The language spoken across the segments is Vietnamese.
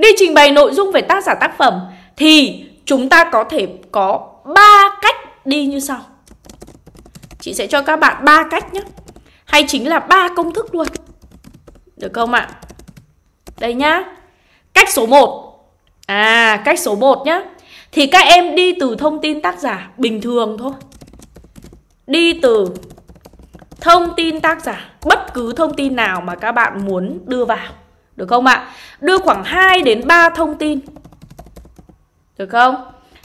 đi trình bày nội dung về tác giả tác phẩm thì chúng ta có thể có ba cách đi như sau. Chị sẽ cho các bạn ba cách nhé. Hay chính là ba công thức luôn. Được không ạ? Đây nhá. Cách số 1. À, cách số 1 nhá. Thì các em đi từ thông tin tác giả bình thường thôi. Đi từ thông tin tác giả, bất cứ thông tin nào mà các bạn muốn đưa vào được không ạ? Đưa khoảng 2 đến 3 thông tin. Được không?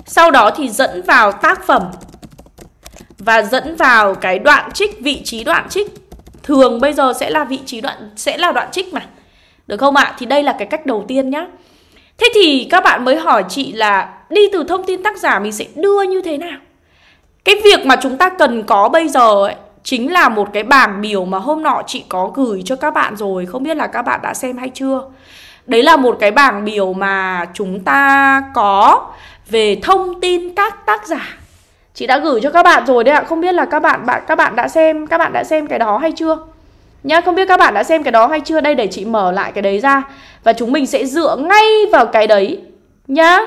Sau đó thì dẫn vào tác phẩm và dẫn vào cái đoạn trích vị trí đoạn trích. Thường bây giờ sẽ là vị trí đoạn sẽ là đoạn trích mà. Được không ạ? Thì đây là cái cách đầu tiên nhá. Thế thì các bạn mới hỏi chị là đi từ thông tin tác giả mình sẽ đưa như thế nào? Cái việc mà chúng ta cần có bây giờ ấy chính là một cái bảng biểu mà hôm nọ chị có gửi cho các bạn rồi không biết là các bạn đã xem hay chưa đấy là một cái bảng biểu mà chúng ta có về thông tin các tác giả chị đã gửi cho các bạn rồi đấy ạ không biết là các bạn bạn các bạn đã xem các bạn đã xem cái đó hay chưa nhá không biết các bạn đã xem cái đó hay chưa đây để chị mở lại cái đấy ra và chúng mình sẽ dựa ngay vào cái đấy nhá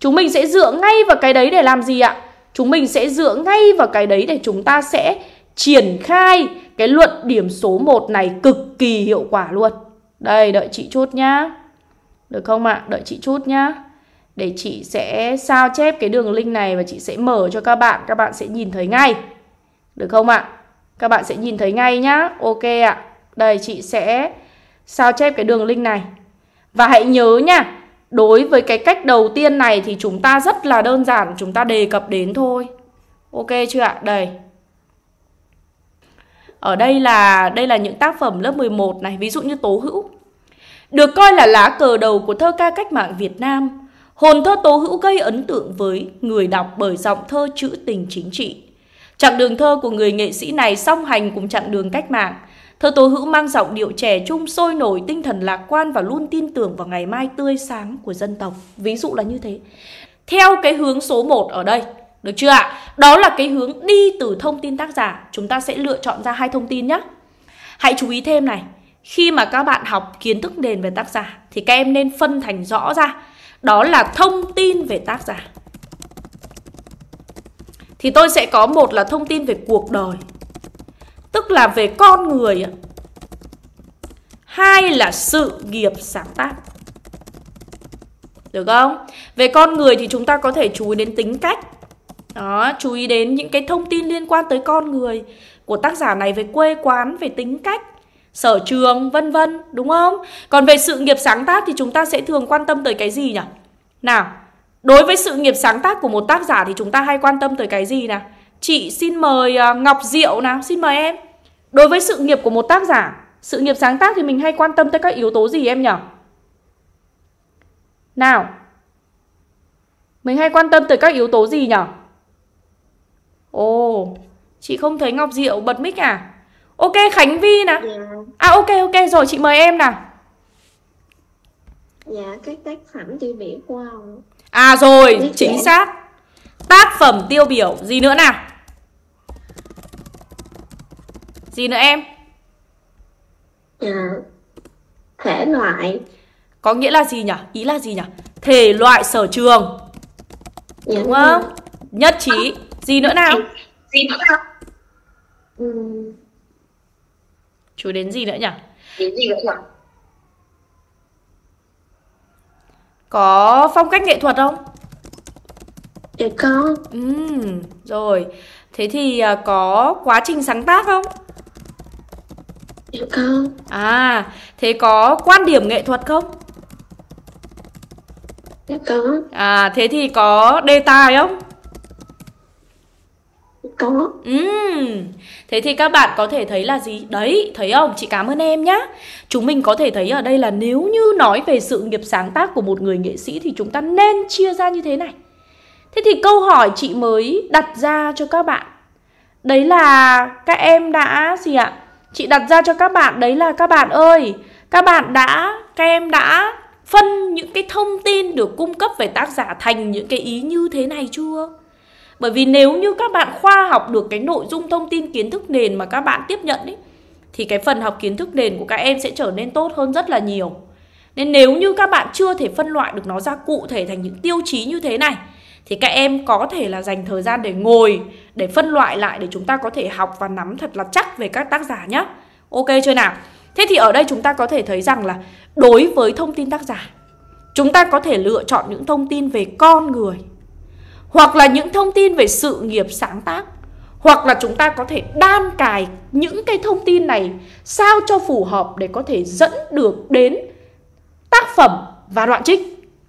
chúng mình sẽ dựa ngay vào cái đấy để làm gì ạ chúng mình sẽ dựa ngay vào cái đấy để chúng ta sẽ triển khai cái luận điểm số 1 này cực kỳ hiệu quả luôn. Đây, đợi chị chút nhá. Được không ạ? À? Đợi chị chút nhá. Để chị sẽ sao chép cái đường link này và chị sẽ mở cho các bạn. Các bạn sẽ nhìn thấy ngay. Được không ạ? À? Các bạn sẽ nhìn thấy ngay nhá. Ok ạ. À. Đây, chị sẽ sao chép cái đường link này. Và hãy nhớ nha. Đối với cái cách đầu tiên này thì chúng ta rất là đơn giản. Chúng ta đề cập đến thôi. Ok chưa ạ? Đây. Ở đây là đây là những tác phẩm lớp 11 này, ví dụ như Tố Hữu. Được coi là lá cờ đầu của thơ ca cách mạng Việt Nam, hồn thơ Tố Hữu gây ấn tượng với người đọc bởi giọng thơ trữ tình chính trị. Chặng đường thơ của người nghệ sĩ này song hành cùng chặng đường cách mạng. Thơ Tố Hữu mang giọng điệu trẻ trung sôi nổi, tinh thần lạc quan và luôn tin tưởng vào ngày mai tươi sáng của dân tộc. Ví dụ là như thế. Theo cái hướng số 1 ở đây, được chưa ạ? Đó là cái hướng đi từ thông tin tác giả. Chúng ta sẽ lựa chọn ra hai thông tin nhé. Hãy chú ý thêm này. Khi mà các bạn học kiến thức nền về tác giả thì các em nên phân thành rõ ra. Đó là thông tin về tác giả. Thì tôi sẽ có một là thông tin về cuộc đời. Tức là về con người. Hai là sự nghiệp sáng tác. Được không? Về con người thì chúng ta có thể chú ý đến tính cách đó chú ý đến những cái thông tin liên quan tới con người của tác giả này về quê quán về tính cách sở trường vân vân đúng không còn về sự nghiệp sáng tác thì chúng ta sẽ thường quan tâm tới cái gì nhỉ nào đối với sự nghiệp sáng tác của một tác giả thì chúng ta hay quan tâm tới cái gì nào chị xin mời à, ngọc diệu nào xin mời em đối với sự nghiệp của một tác giả sự nghiệp sáng tác thì mình hay quan tâm tới các yếu tố gì em nhỉ nào mình hay quan tâm tới các yếu tố gì nhỉ Ồ, chị không thấy Ngọc Diệu bật mic à? Ok, Khánh Vi nè. Dạ. À ok ok rồi chị mời em nè. Dạ, các tác phẩm tiêu biểu của ông. À rồi, Viết chính dạ. xác. Tác phẩm tiêu biểu gì nữa nào? Gì nữa em? À, thể loại. Có nghĩa là gì nhỉ? Ý là gì nhỉ? Thể loại sở trường. Dạ, đúng, không? Rồi. Nhất trí gì nữa nào gì nữa nào ừ. chú đến gì nữa nhỉ đến gì nữa nhỉ có phong cách nghệ thuật không để có ừ rồi thế thì à, có quá trình sáng tác không để có à thế có quan điểm nghệ thuật không để có à thế thì có đề tài không có ừ. thế thì các bạn có thể thấy là gì đấy thấy không chị cảm ơn em nhá chúng mình có thể thấy ở đây là nếu như nói về sự nghiệp sáng tác của một người nghệ sĩ thì chúng ta nên chia ra như thế này thế thì câu hỏi chị mới đặt ra cho các bạn đấy là các em đã gì ạ chị đặt ra cho các bạn đấy là các bạn ơi các bạn đã các em đã phân những cái thông tin được cung cấp về tác giả thành những cái ý như thế này chưa bởi vì nếu như các bạn khoa học được cái nội dung thông tin kiến thức nền mà các bạn tiếp nhận ấy thì cái phần học kiến thức nền của các em sẽ trở nên tốt hơn rất là nhiều nên nếu như các bạn chưa thể phân loại được nó ra cụ thể thành những tiêu chí như thế này thì các em có thể là dành thời gian để ngồi để phân loại lại để chúng ta có thể học và nắm thật là chắc về các tác giả nhé ok chưa nào thế thì ở đây chúng ta có thể thấy rằng là đối với thông tin tác giả chúng ta có thể lựa chọn những thông tin về con người hoặc là những thông tin về sự nghiệp sáng tác hoặc là chúng ta có thể đan cài những cái thông tin này sao cho phù hợp để có thể dẫn được đến tác phẩm và đoạn trích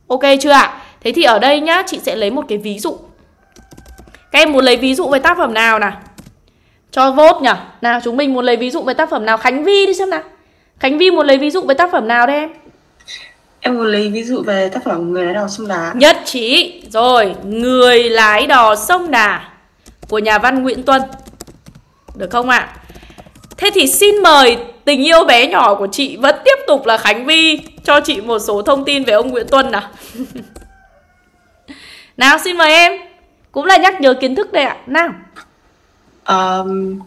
ok chưa ạ thế thì ở đây nhá chị sẽ lấy một cái ví dụ các em muốn lấy ví dụ về tác phẩm nào nè cho vốt nhở nào chúng mình muốn lấy ví dụ về tác phẩm nào khánh vi đi xem nào khánh vi muốn lấy ví dụ về tác phẩm nào đây em Em muốn lấy ví dụ về tác phẩm Người lái đò sông Đà. Nhất trí. Rồi, Người lái đò sông Đà của nhà văn Nguyễn Tuân. Được không ạ? À? Thế thì xin mời tình yêu bé nhỏ của chị vẫn tiếp tục là Khánh Vi cho chị một số thông tin về ông Nguyễn Tuân nào. nào xin mời em. Cũng là nhắc nhớ kiến thức đây ạ. Nào. Um,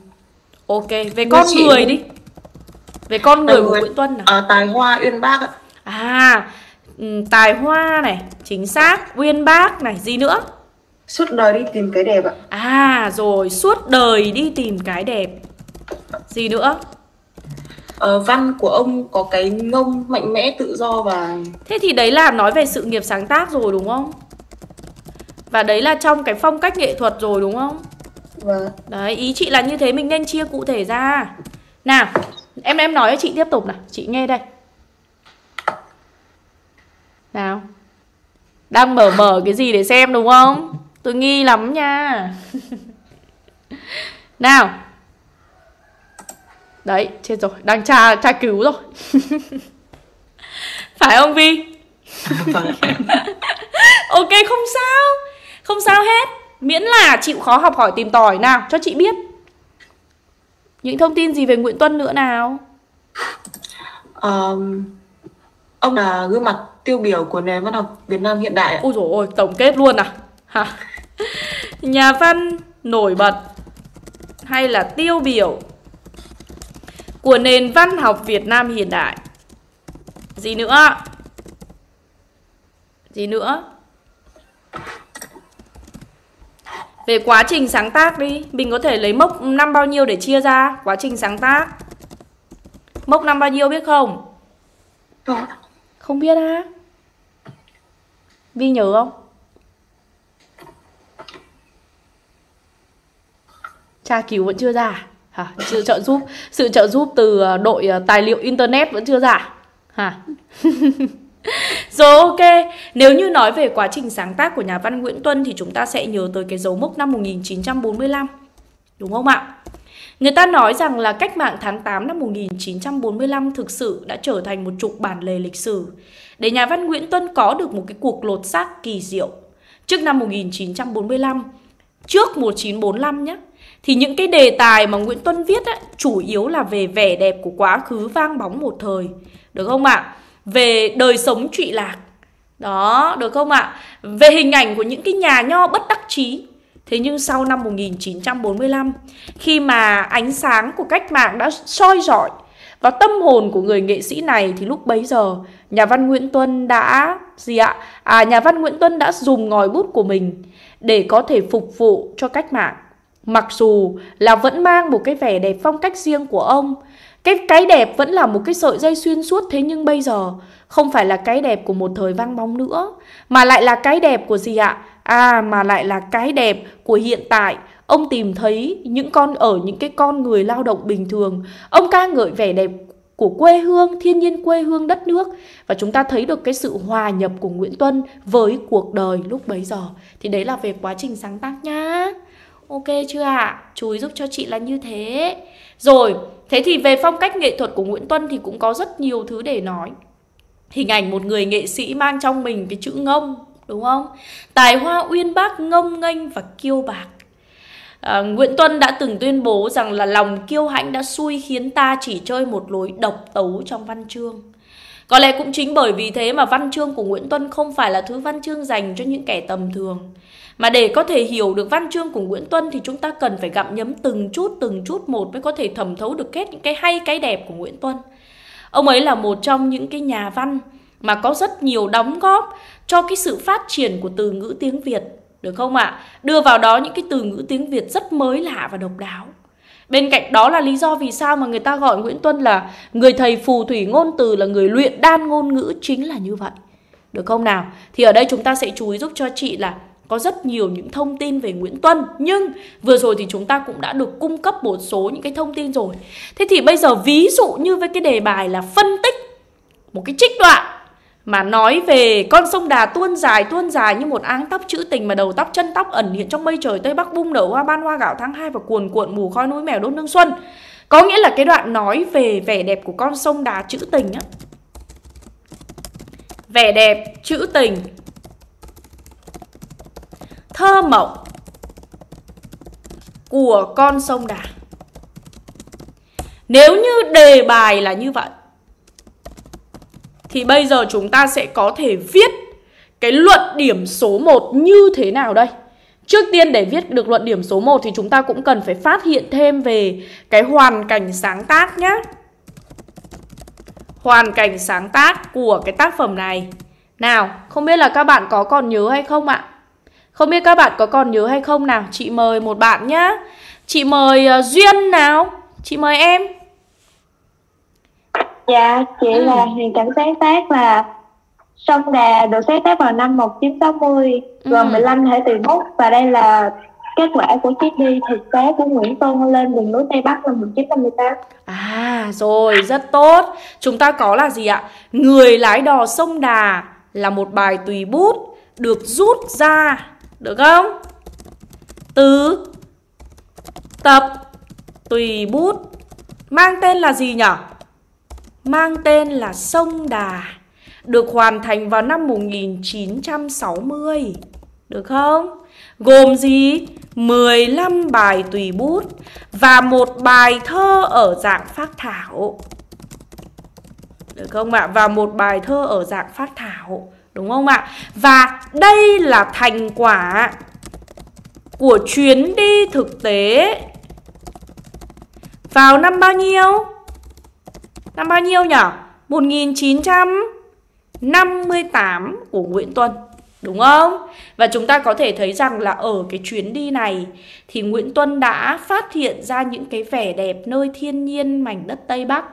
ok, về con người đi. Về con người của Nguyễn Tuân nào. À, tài hoa uyên bác ạ à ừ, tài hoa này chính xác uyên bác này gì nữa suốt đời đi tìm cái đẹp ạ à rồi suốt đời đi tìm cái đẹp gì nữa ờ, văn của ông có cái ngông mạnh mẽ tự do và thế thì đấy là nói về sự nghiệp sáng tác rồi đúng không và đấy là trong cái phong cách nghệ thuật rồi đúng không vâng đấy ý chị là như thế mình nên chia cụ thể ra nào em em nói cho chị tiếp tục nào chị nghe đây nào đang mở mở cái gì để xem đúng không tôi nghi lắm nha nào đấy chết rồi đang tra tra cứu rồi phải không vi vâng ok không sao không sao hết miễn là chịu khó học hỏi tìm tòi nào cho chị biết những thông tin gì về nguyễn tuân nữa nào um, ông là gương mặt tiêu biểu của nền văn học Việt Nam hiện đại ạ. Ôi dồi ôi, tổng kết luôn à? Nhà văn nổi bật hay là tiêu biểu của nền văn học Việt Nam hiện đại. Gì nữa? Gì nữa? Về quá trình sáng tác đi, mình có thể lấy mốc năm bao nhiêu để chia ra quá trình sáng tác. Mốc năm bao nhiêu biết không? Không biết á. À? vi nhớ không tra cứu vẫn chưa ra à? hả sự trợ giúp sự trợ giúp từ ờ, đội ờ, tài liệu internet vẫn chưa ra à? hả Rồi ok, nếu như nói về quá trình sáng tác của nhà văn Nguyễn Tuân thì chúng ta sẽ nhớ tới cái dấu mốc năm 1945. Đúng không ạ? Người ta nói rằng là cách mạng tháng 8 năm 1945 thực sự đã trở thành một trục bản lề lịch sử để nhà văn Nguyễn Tuân có được một cái cuộc lột xác kỳ diệu. Trước năm 1945, trước 1945 nhé, thì những cái đề tài mà Nguyễn Tuân viết ấy, chủ yếu là về vẻ đẹp của quá khứ vang bóng một thời, được không ạ? Về đời sống trụy lạc, đó, được không ạ? Về hình ảnh của những cái nhà nho bất đắc chí. Thế nhưng sau năm 1945, khi mà ánh sáng của cách mạng đã soi rọi và tâm hồn của người nghệ sĩ này thì lúc bấy giờ nhà văn Nguyễn Tuân đã gì ạ? À nhà văn Nguyễn Tuân đã dùng ngòi bút của mình để có thể phục vụ cho cách mạng. Mặc dù là vẫn mang một cái vẻ đẹp phong cách riêng của ông, cái cái đẹp vẫn là một cái sợi dây xuyên suốt thế nhưng bây giờ không phải là cái đẹp của một thời vang bóng nữa mà lại là cái đẹp của gì ạ? À mà lại là cái đẹp của hiện tại ông tìm thấy những con ở những cái con người lao động bình thường ông ca ngợi vẻ đẹp của quê hương, thiên nhiên quê hương đất nước và chúng ta thấy được cái sự hòa nhập của Nguyễn Tuân với cuộc đời lúc bấy giờ. Thì đấy là về quá trình sáng tác nhá. Ok chưa ạ? À? Chú ý giúp cho chị là như thế. Rồi, thế thì về phong cách nghệ thuật của Nguyễn Tuân thì cũng có rất nhiều thứ để nói. Hình ảnh một người nghệ sĩ mang trong mình cái chữ ngông, đúng không? Tài hoa uyên bác ngông nghênh và kiêu bạc À, Nguyễn Tuân đã từng tuyên bố rằng là lòng kiêu hãnh đã xui khiến ta chỉ chơi một lối độc tấu trong văn chương. Có lẽ cũng chính bởi vì thế mà văn chương của Nguyễn Tuân không phải là thứ văn chương dành cho những kẻ tầm thường. Mà để có thể hiểu được văn chương của Nguyễn Tuân thì chúng ta cần phải gặm nhấm từng chút từng chút một mới có thể thẩm thấu được hết những cái hay cái đẹp của Nguyễn Tuân. Ông ấy là một trong những cái nhà văn mà có rất nhiều đóng góp cho cái sự phát triển của từ ngữ tiếng Việt được không ạ? À? Đưa vào đó những cái từ ngữ tiếng Việt rất mới lạ và độc đáo. Bên cạnh đó là lý do vì sao mà người ta gọi Nguyễn Tuân là người thầy phù thủy ngôn từ là người luyện đan ngôn ngữ chính là như vậy. Được không nào? Thì ở đây chúng ta sẽ chú ý giúp cho chị là có rất nhiều những thông tin về Nguyễn Tuân nhưng vừa rồi thì chúng ta cũng đã được cung cấp một số những cái thông tin rồi. Thế thì bây giờ ví dụ như với cái đề bài là phân tích một cái trích đoạn mà nói về con sông Đà tuôn dài tuôn dài như một áng tóc chữ tình mà đầu tóc chân tóc ẩn hiện trong mây trời Tây Bắc bung nở hoa ban hoa gạo tháng 2 và cuồn cuộn mù khói núi mèo đốt nương xuân. Có nghĩa là cái đoạn nói về vẻ đẹp của con sông Đà chữ tình á. Vẻ đẹp chữ tình. Thơ mộng của con sông Đà. Nếu như đề bài là như vậy thì bây giờ chúng ta sẽ có thể viết cái luận điểm số 1 như thế nào đây? Trước tiên để viết được luận điểm số 1 thì chúng ta cũng cần phải phát hiện thêm về cái hoàn cảnh sáng tác nhá. Hoàn cảnh sáng tác của cái tác phẩm này. Nào, không biết là các bạn có còn nhớ hay không ạ? Không biết các bạn có còn nhớ hay không nào? Chị mời một bạn nhá. Chị mời ờ, Duyên nào. Chị mời em. Dạ, chị ừ. là Huyền Cảnh sáng tác là Sông Đà được sáng tác vào năm 1960 ừ. gồm 15 thể từ bút và đây là kết quả của chiếc đi thực tế của Nguyễn Tôn lên đường núi Tây Bắc năm 1958. À rồi, rất tốt. Chúng ta có là gì ạ? Người lái đò sông Đà là một bài tùy bút được rút ra, được không? Từ tập tùy bút mang tên là gì nhỉ? mang tên là Sông Đà được hoàn thành vào năm 1960. Được không? Gồm gì? 15 bài tùy bút và một bài thơ ở dạng phát thảo. Được không ạ? Và một bài thơ ở dạng phát thảo. Đúng không ạ? Và đây là thành quả của chuyến đi thực tế vào năm bao nhiêu? Năm bao nhiêu nhỉ? 1958 của Nguyễn Tuân Đúng không? Và chúng ta có thể thấy rằng là ở cái chuyến đi này thì Nguyễn Tuân đã phát hiện ra những cái vẻ đẹp nơi thiên nhiên mảnh đất Tây Bắc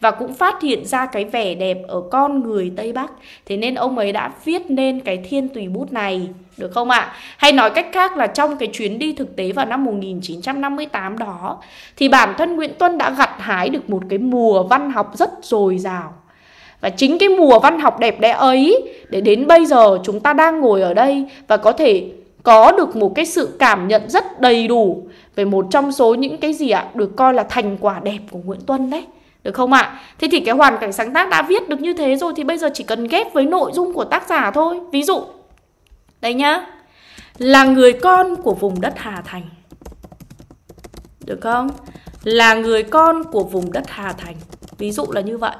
và cũng phát hiện ra cái vẻ đẹp ở con người Tây Bắc. Thế nên ông ấy đã viết nên cái thiên tùy bút này được không ạ? À? Hay nói cách khác là trong cái chuyến đi thực tế vào năm 1958 đó thì bản thân Nguyễn Tuân đã gặt hái được một cái mùa văn học rất dồi dào. Và chính cái mùa văn học đẹp đẽ ấy để đến bây giờ chúng ta đang ngồi ở đây và có thể có được một cái sự cảm nhận rất đầy đủ về một trong số những cái gì ạ à, được coi là thành quả đẹp của Nguyễn Tuân đấy. Được không ạ? À? Thế thì cái hoàn cảnh sáng tác đã viết được như thế rồi thì bây giờ chỉ cần ghép với nội dung của tác giả thôi. Ví dụ đây nhá Là người con của vùng đất Hà Thành Được không? Là người con của vùng đất Hà Thành Ví dụ là như vậy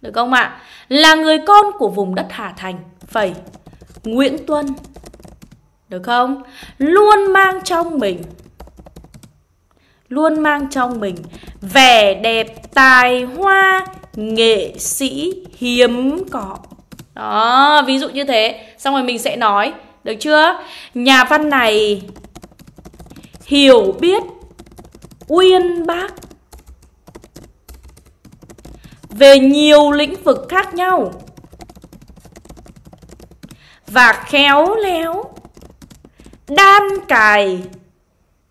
Được không ạ? Là người con của vùng đất Hà Thành Phẩy Nguyễn Tuân Được không? Luôn mang trong mình Luôn mang trong mình Vẻ đẹp tài hoa nghệ sĩ hiếm có đó ví dụ như thế xong rồi mình sẽ nói được chưa? Nhà văn này hiểu biết uyên bác về nhiều lĩnh vực khác nhau và khéo léo đan cài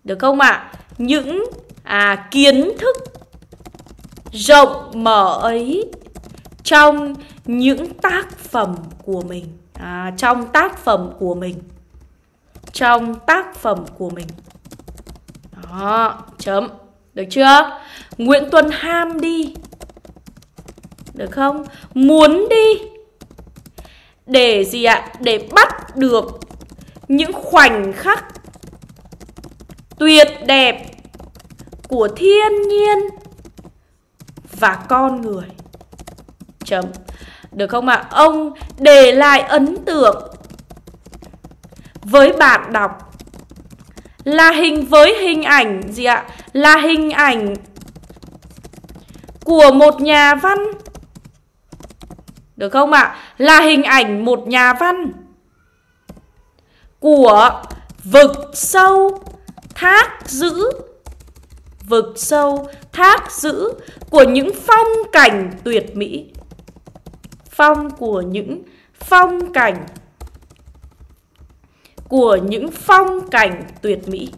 được không ạ? À? Những à, kiến thức rộng mở ấy trong những tác phẩm của mình à, trong tác phẩm của mình trong tác phẩm của mình đó chấm được chưa Nguyễn tuân ham đi được không muốn đi để gì ạ để bắt được những khoảnh khắc tuyệt đẹp của thiên nhiên và con người chấm được không ạ? À? Ông để lại ấn tượng với bạn đọc là hình với hình ảnh gì ạ? À? Là hình ảnh của một nhà văn. Được không ạ? À? Là hình ảnh một nhà văn của vực sâu thác dữ vực sâu thác dữ của những phong cảnh tuyệt mỹ phong của những phong cảnh của những phong cảnh tuyệt mỹ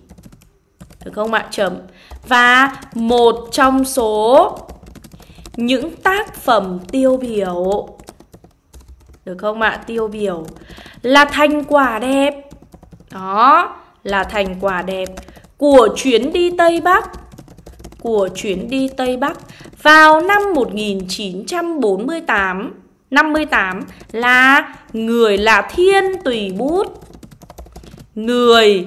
được không ạ chấm và một trong số những tác phẩm tiêu biểu được không ạ tiêu biểu là thành quả đẹp đó là thành quả đẹp của chuyến đi Tây Bắc của chuyến đi Tây Bắc vào năm 1948 58 là người là thiên tùy bút Người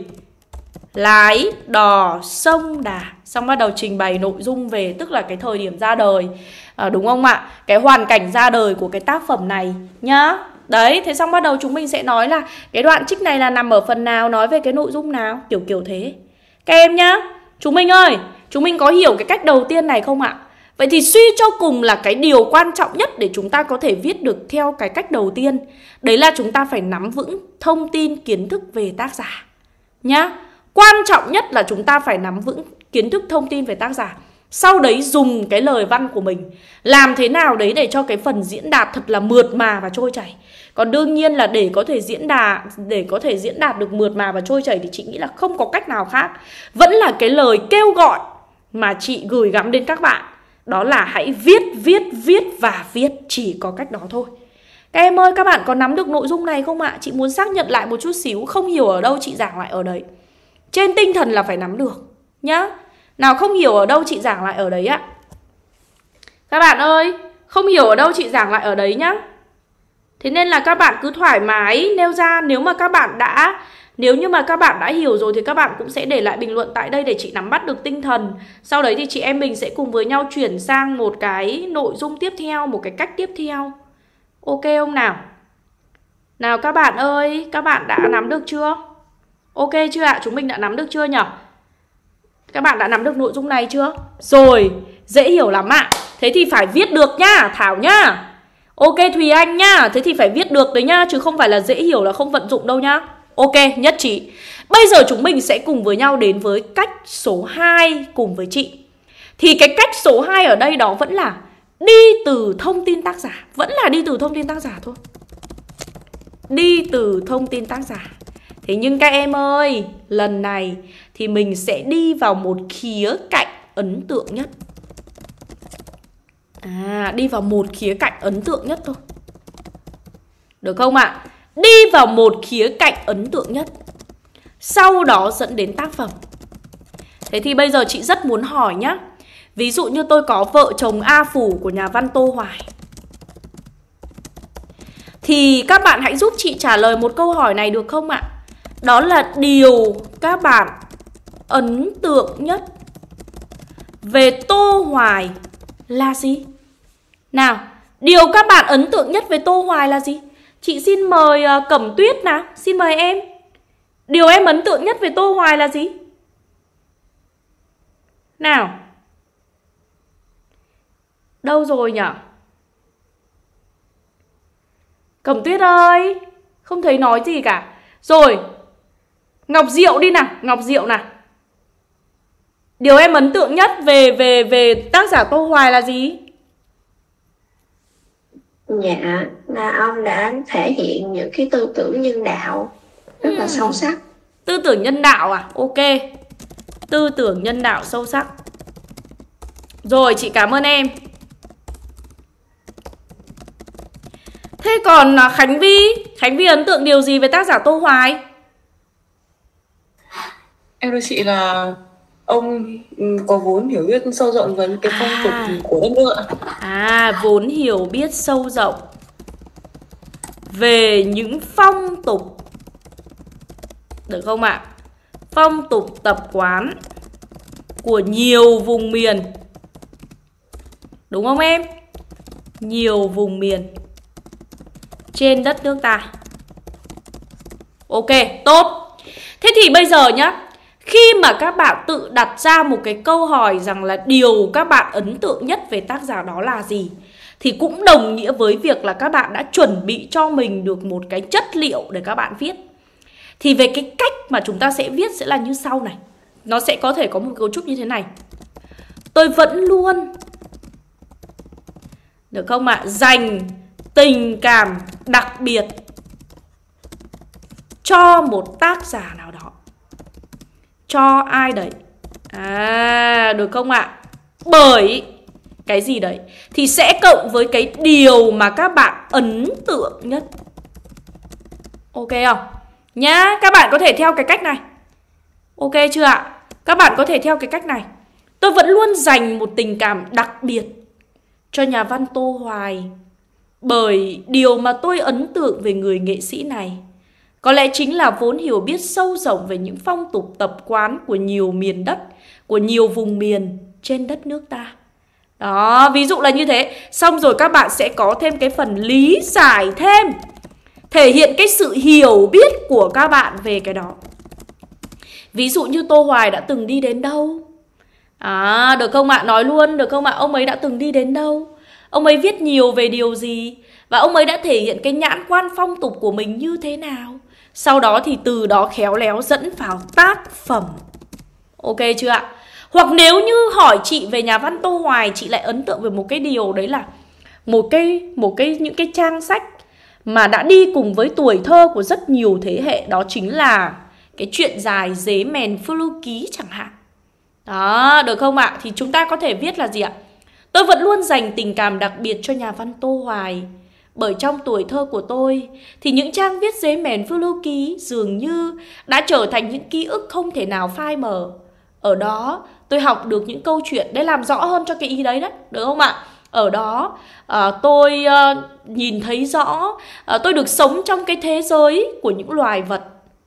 lái đò sông đà Xong bắt đầu trình bày nội dung về tức là cái thời điểm ra đời à, Đúng không ạ? Cái hoàn cảnh ra đời của cái tác phẩm này nhá Đấy, thế xong bắt đầu chúng mình sẽ nói là Cái đoạn trích này là nằm ở phần nào, nói về cái nội dung nào Kiểu kiểu thế Các em nhá, chúng mình ơi Chúng mình có hiểu cái cách đầu tiên này không ạ? Vậy thì suy cho cùng là cái điều quan trọng nhất để chúng ta có thể viết được theo cái cách đầu tiên. Đấy là chúng ta phải nắm vững thông tin kiến thức về tác giả. Nhá. Quan trọng nhất là chúng ta phải nắm vững kiến thức thông tin về tác giả. Sau đấy dùng cái lời văn của mình Làm thế nào đấy để cho cái phần diễn đạt thật là mượt mà và trôi chảy Còn đương nhiên là để có thể diễn đạt Để có thể diễn đạt được mượt mà và trôi chảy Thì chị nghĩ là không có cách nào khác Vẫn là cái lời kêu gọi Mà chị gửi gắm đến các bạn đó là hãy viết viết viết và viết chỉ có cách đó thôi các em ơi các bạn có nắm được nội dung này không ạ chị muốn xác nhận lại một chút xíu không hiểu ở đâu chị giảng lại ở đấy trên tinh thần là phải nắm được nhá nào không hiểu ở đâu chị giảng lại ở đấy ạ các bạn ơi không hiểu ở đâu chị giảng lại ở đấy nhá thế nên là các bạn cứ thoải mái nêu ra nếu mà các bạn đã nếu như mà các bạn đã hiểu rồi thì các bạn cũng sẽ để lại bình luận tại đây để chị nắm bắt được tinh thần. Sau đấy thì chị em mình sẽ cùng với nhau chuyển sang một cái nội dung tiếp theo, một cái cách tiếp theo. Ok không nào? Nào các bạn ơi, các bạn đã nắm được chưa? Ok chưa ạ? À? Chúng mình đã nắm được chưa nhỉ? Các bạn đã nắm được nội dung này chưa? Rồi, dễ hiểu lắm ạ. À. Thế thì phải viết được nhá, Thảo nhá. Ok Thùy Anh nhá, thế thì phải viết được đấy nhá, chứ không phải là dễ hiểu là không vận dụng đâu nhá. Ok, nhất trí. Bây giờ chúng mình sẽ cùng với nhau đến với cách số 2 cùng với chị. Thì cái cách số 2 ở đây đó vẫn là đi từ thông tin tác giả, vẫn là đi từ thông tin tác giả thôi. Đi từ thông tin tác giả. Thế nhưng các em ơi, lần này thì mình sẽ đi vào một khía cạnh ấn tượng nhất. À, đi vào một khía cạnh ấn tượng nhất thôi. Được không ạ? À? đi vào một khía cạnh ấn tượng nhất sau đó dẫn đến tác phẩm thế thì bây giờ chị rất muốn hỏi nhá ví dụ như tôi có vợ chồng a phủ của nhà văn tô hoài thì các bạn hãy giúp chị trả lời một câu hỏi này được không ạ đó là điều các bạn ấn tượng nhất về tô hoài là gì nào điều các bạn ấn tượng nhất về tô hoài là gì Chị xin mời ờ, Cẩm Tuyết nào, xin mời em. Điều em ấn tượng nhất về Tô Hoài là gì? Nào. Đâu rồi nhở? Cẩm Tuyết ơi, không thấy nói gì cả. Rồi, Ngọc Diệu đi nào, Ngọc Diệu nào. Điều em ấn tượng nhất về về về tác giả Tô Hoài là gì? Dạ, là ông đã thể hiện những cái tư tưởng nhân đạo rất là sâu ừ. sắc tư tưởng nhân đạo à ok tư tưởng nhân đạo sâu sắc rồi chị cảm ơn em thế còn à, khánh vi khánh vi ấn tượng điều gì về tác giả tô hoài em nói chị là ông có vốn hiểu biết sâu rộng về cái phong tục à. của đất nước à vốn hiểu biết sâu rộng về những phong tục được không ạ? Phong tục tập quán của nhiều vùng miền. Đúng không em? Nhiều vùng miền trên đất nước ta. Ok, tốt. Thế thì bây giờ nhá, khi mà các bạn tự đặt ra một cái câu hỏi rằng là điều các bạn ấn tượng nhất về tác giả đó là gì thì cũng đồng nghĩa với việc là các bạn đã chuẩn bị cho mình được một cái chất liệu để các bạn viết thì về cái cách mà chúng ta sẽ viết sẽ là như sau này nó sẽ có thể có một cấu trúc như thế này tôi vẫn luôn được không ạ à? dành tình cảm đặc biệt cho một tác giả nào đó cho ai đấy à được không ạ à? bởi cái gì đấy thì sẽ cộng với cái điều mà các bạn ấn tượng nhất ok không nhá các bạn có thể theo cái cách này ok chưa ạ các bạn có thể theo cái cách này tôi vẫn luôn dành một tình cảm đặc biệt cho nhà văn tô hoài bởi điều mà tôi ấn tượng về người nghệ sĩ này có lẽ chính là vốn hiểu biết sâu rộng về những phong tục tập quán của nhiều miền đất, của nhiều vùng miền trên đất nước ta. Đó, ví dụ là như thế Xong rồi các bạn sẽ có thêm cái phần lý giải thêm Thể hiện cái sự hiểu biết của các bạn về cái đó Ví dụ như Tô Hoài đã từng đi đến đâu À, được không ạ? Nói luôn, được không ạ? Ông ấy đã từng đi đến đâu? Ông ấy viết nhiều về điều gì? Và ông ấy đã thể hiện cái nhãn quan phong tục của mình như thế nào? Sau đó thì từ đó khéo léo dẫn vào tác phẩm Ok chưa ạ? hoặc nếu như hỏi chị về nhà văn tô hoài chị lại ấn tượng về một cái điều đấy là một cái một cái những cái trang sách mà đã đi cùng với tuổi thơ của rất nhiều thế hệ đó chính là cái chuyện dài dế mèn phu lưu ký chẳng hạn đó được không ạ thì chúng ta có thể viết là gì ạ tôi vẫn luôn dành tình cảm đặc biệt cho nhà văn tô hoài bởi trong tuổi thơ của tôi thì những trang viết dế mèn phô lưu ký dường như đã trở thành những ký ức không thể nào phai mờ ở đó tôi học được những câu chuyện để làm rõ hơn cho cái ý đấy đấy được không ạ ở đó à, tôi à, nhìn thấy rõ à, tôi được sống trong cái thế giới của những loài vật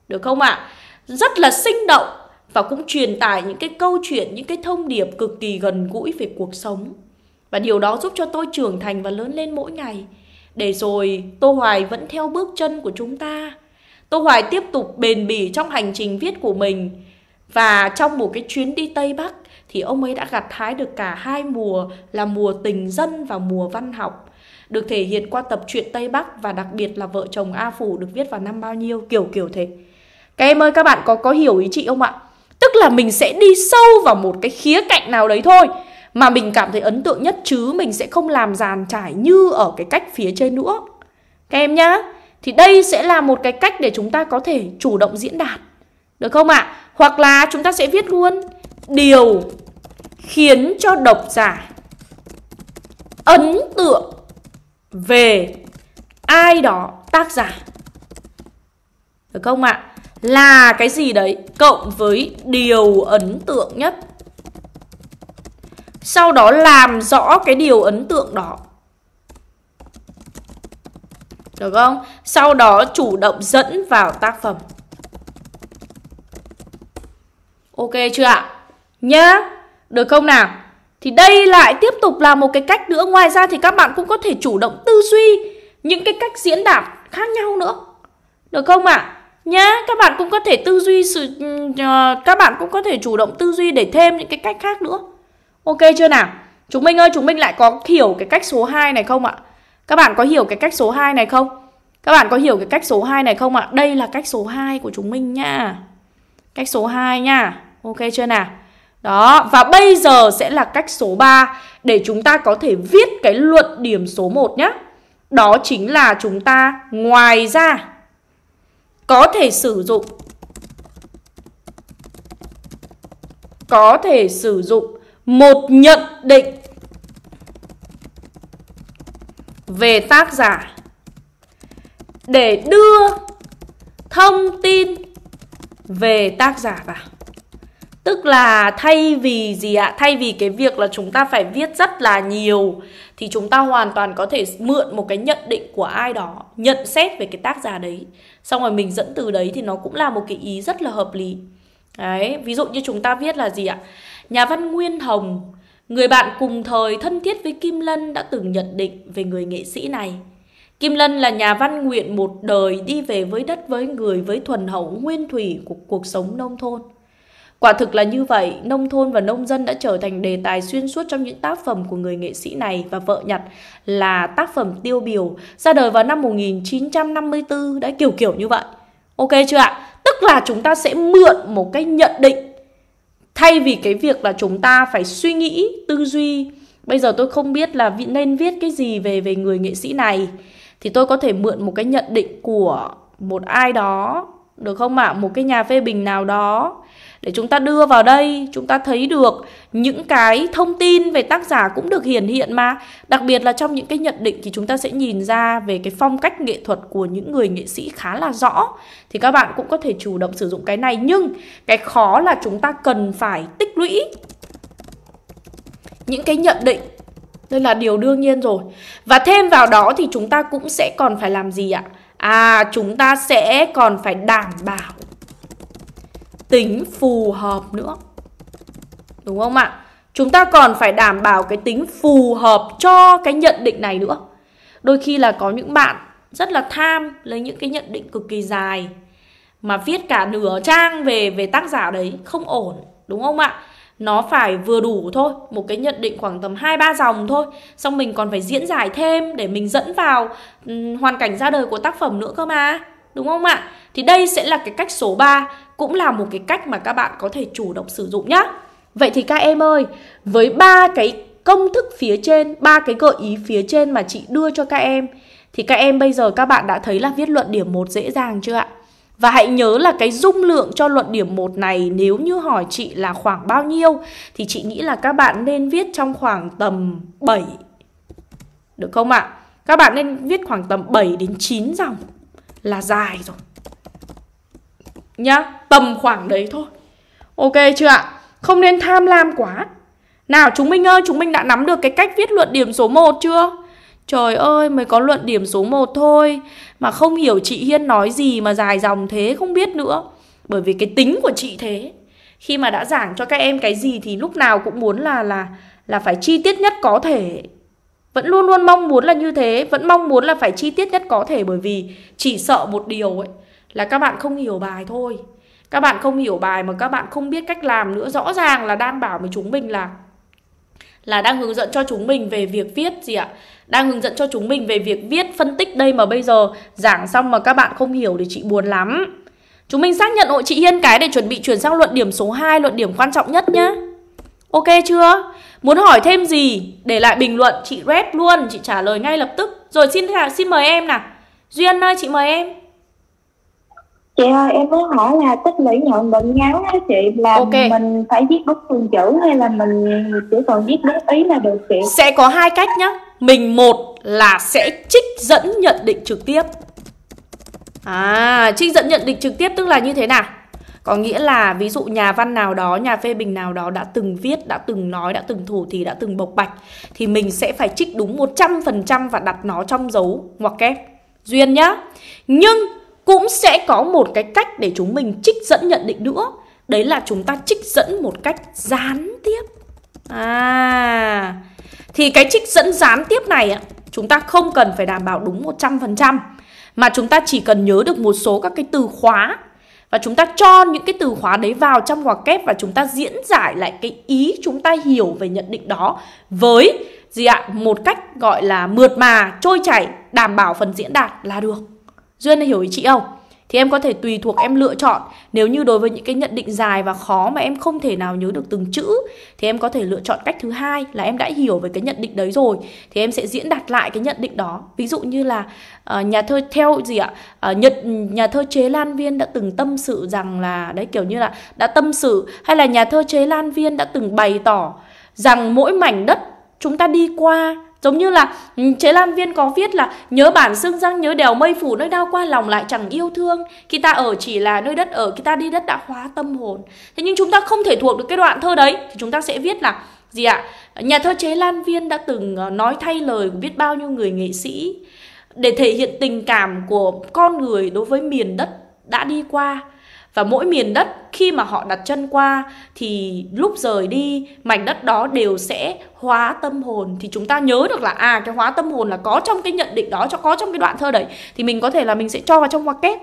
được không ạ rất là sinh động và cũng truyền tải những cái câu chuyện những cái thông điệp cực kỳ gần gũi về cuộc sống và điều đó giúp cho tôi trưởng thành và lớn lên mỗi ngày để rồi tô hoài vẫn theo bước chân của chúng ta tô hoài tiếp tục bền bỉ trong hành trình viết của mình và trong một cái chuyến đi Tây Bắc thì ông ấy đã gặt hái được cả hai mùa là mùa tình dân và mùa văn học được thể hiện qua tập truyện Tây Bắc và đặc biệt là vợ chồng A Phủ được viết vào năm bao nhiêu kiểu kiểu thế. Các em ơi các bạn có có hiểu ý chị không ạ? Tức là mình sẽ đi sâu vào một cái khía cạnh nào đấy thôi mà mình cảm thấy ấn tượng nhất chứ mình sẽ không làm giàn trải như ở cái cách phía trên nữa. Các em nhá, thì đây sẽ là một cái cách để chúng ta có thể chủ động diễn đạt được không ạ? À? Hoặc là chúng ta sẽ viết luôn Điều khiến cho độc giả ấn tượng về ai đó tác giả. Được không ạ? À? Là cái gì đấy cộng với điều ấn tượng nhất. Sau đó làm rõ cái điều ấn tượng đó. Được không? Sau đó chủ động dẫn vào tác phẩm. Ok chưa ạ? Nhá, được không nào? Thì đây lại tiếp tục là một cái cách nữa Ngoài ra thì các bạn cũng có thể chủ động tư duy Những cái cách diễn đạt khác nhau nữa Được không ạ? À? Nhá, các bạn cũng có thể tư duy sự ừ, ờ, Các bạn cũng có thể chủ động tư duy để thêm những cái cách khác nữa Ok chưa nào? Chúng mình ơi, chúng mình lại có hiểu cái cách số 2 này không ạ? Các bạn có hiểu cái cách số 2 này không? Các bạn có hiểu cái cách số 2 này không ạ? Đây là cách số 2 của chúng mình nha Cách số 2 nha Ok chưa nào? Đó, và bây giờ sẽ là cách số 3 để chúng ta có thể viết cái luận điểm số 1 nhé. Đó chính là chúng ta ngoài ra có thể sử dụng có thể sử dụng một nhận định về tác giả để đưa thông tin về tác giả vào tức là thay vì gì ạ thay vì cái việc là chúng ta phải viết rất là nhiều thì chúng ta hoàn toàn có thể mượn một cái nhận định của ai đó nhận xét về cái tác giả đấy xong rồi mình dẫn từ đấy thì nó cũng là một cái ý rất là hợp lý đấy ví dụ như chúng ta viết là gì ạ nhà văn nguyên hồng người bạn cùng thời thân thiết với kim lân đã từng nhận định về người nghệ sĩ này Kim Lân là nhà văn nguyện một đời đi về với đất với người với thuần hậu nguyên thủy của cuộc sống nông thôn. Quả thực là như vậy, nông thôn và nông dân đã trở thành đề tài xuyên suốt trong những tác phẩm của người nghệ sĩ này và vợ nhặt là tác phẩm tiêu biểu ra đời vào năm 1954 đã kiểu kiểu như vậy. Ok chưa ạ? Tức là chúng ta sẽ mượn một cái nhận định thay vì cái việc là chúng ta phải suy nghĩ, tư duy. Bây giờ tôi không biết là nên viết cái gì về về người nghệ sĩ này thì tôi có thể mượn một cái nhận định của một ai đó được không ạ? À? Một cái nhà phê bình nào đó để chúng ta đưa vào đây chúng ta thấy được những cái thông tin về tác giả cũng được hiển hiện mà đặc biệt là trong những cái nhận định thì chúng ta sẽ nhìn ra về cái phong cách nghệ thuật của những người nghệ sĩ khá là rõ thì các bạn cũng có thể chủ động sử dụng cái này nhưng cái khó là chúng ta cần phải tích lũy những cái nhận định đây là điều đương nhiên rồi và thêm vào đó thì chúng ta cũng sẽ còn phải làm gì ạ à chúng ta sẽ còn phải đảm bảo tính phù hợp nữa. Đúng không ạ? Chúng ta còn phải đảm bảo cái tính phù hợp cho cái nhận định này nữa. Đôi khi là có những bạn rất là tham lấy những cái nhận định cực kỳ dài mà viết cả nửa trang về về tác giả đấy không ổn, đúng không ạ? nó phải vừa đủ thôi một cái nhận định khoảng tầm hai ba dòng thôi xong mình còn phải diễn giải thêm để mình dẫn vào ừ, hoàn cảnh ra đời của tác phẩm nữa cơ mà đúng không ạ thì đây sẽ là cái cách số 3, cũng là một cái cách mà các bạn có thể chủ động sử dụng nhá. Vậy thì các em ơi, với ba cái công thức phía trên, ba cái gợi ý phía trên mà chị đưa cho các em thì các em bây giờ các bạn đã thấy là viết luận điểm 1 dễ dàng chưa ạ? Và hãy nhớ là cái dung lượng cho luận điểm 1 này nếu như hỏi chị là khoảng bao nhiêu thì chị nghĩ là các bạn nên viết trong khoảng tầm 7 được không ạ? Các bạn nên viết khoảng tầm 7 đến 9 dòng là dài rồi. Nhá, tầm khoảng đấy thôi Ok chưa ạ? Không nên tham lam quá Nào chúng mình ơi, chúng mình đã nắm được cái cách viết luận điểm số 1 chưa? Trời ơi, mới có luận điểm số 1 thôi Mà không hiểu chị Hiên nói gì mà dài dòng thế không biết nữa Bởi vì cái tính của chị thế Khi mà đã giảng cho các em cái gì thì lúc nào cũng muốn là là là phải chi tiết nhất có thể Vẫn luôn luôn mong muốn là như thế Vẫn mong muốn là phải chi tiết nhất có thể Bởi vì chỉ sợ một điều ấy là các bạn không hiểu bài thôi các bạn không hiểu bài mà các bạn không biết cách làm nữa rõ ràng là đang bảo với chúng mình là là đang hướng dẫn cho chúng mình về việc viết gì ạ đang hướng dẫn cho chúng mình về việc viết phân tích đây mà bây giờ giảng xong mà các bạn không hiểu thì chị buồn lắm chúng mình xác nhận hộ chị Hiên cái để chuẩn bị chuyển sang luận điểm số 2 luận điểm quan trọng nhất nhá ok chưa muốn hỏi thêm gì để lại bình luận chị rep luôn chị trả lời ngay lập tức rồi xin xin mời em nè, duyên ơi chị mời em chị dạ, ơi em muốn hỏi là tích lũy nhận bệnh ngắn á chị là okay. mình phải viết đúng từng chữ hay là mình chỉ còn viết đúng ý là được chị sẽ có hai cách nhá mình một là sẽ trích dẫn nhận định trực tiếp à trích dẫn nhận định trực tiếp tức là như thế nào có nghĩa là ví dụ nhà văn nào đó, nhà phê bình nào đó đã từng viết, đã từng nói, đã từng thủ thì đã từng bộc bạch Thì mình sẽ phải trích đúng 100% và đặt nó trong dấu ngoặc kép Duyên nhá Nhưng cũng sẽ có một cái cách để chúng mình trích dẫn nhận định nữa đấy là chúng ta trích dẫn một cách gián tiếp à thì cái trích dẫn gián tiếp này chúng ta không cần phải đảm bảo đúng 100% mà chúng ta chỉ cần nhớ được một số các cái từ khóa và chúng ta cho những cái từ khóa đấy vào trong ngoặc kép và chúng ta diễn giải lại cái ý chúng ta hiểu về nhận định đó với gì ạ một cách gọi là mượt mà trôi chảy đảm bảo phần diễn đạt là được Duyên hiểu ý chị không? Thì em có thể tùy thuộc em lựa chọn Nếu như đối với những cái nhận định dài và khó mà em không thể nào nhớ được từng chữ Thì em có thể lựa chọn cách thứ hai là em đã hiểu về cái nhận định đấy rồi Thì em sẽ diễn đạt lại cái nhận định đó Ví dụ như là uh, nhà thơ theo gì ạ uh, Nhật, Nhà thơ Chế Lan Viên đã từng tâm sự rằng là Đấy kiểu như là đã tâm sự Hay là nhà thơ Chế Lan Viên đã từng bày tỏ Rằng mỗi mảnh đất chúng ta đi qua Giống như là ừ, chế Lan Viên có viết là Nhớ bản xương răng nhớ đèo mây phủ nơi đau qua lòng lại chẳng yêu thương Khi ta ở chỉ là nơi đất ở, khi ta đi đất đã hóa tâm hồn Thế nhưng chúng ta không thể thuộc được cái đoạn thơ đấy Thì chúng ta sẽ viết là gì ạ? Nhà thơ chế Lan Viên đã từng ờ, nói thay lời của biết bao nhiêu người nghệ sĩ Để thể hiện tình cảm của con người đối với miền đất đã đi qua và mỗi miền đất khi mà họ đặt chân qua thì lúc rời đi mảnh đất đó đều sẽ hóa tâm hồn thì chúng ta nhớ được là à cái hóa tâm hồn là có trong cái nhận định đó cho có trong cái đoạn thơ đấy thì mình có thể là mình sẽ cho vào trong hoa kép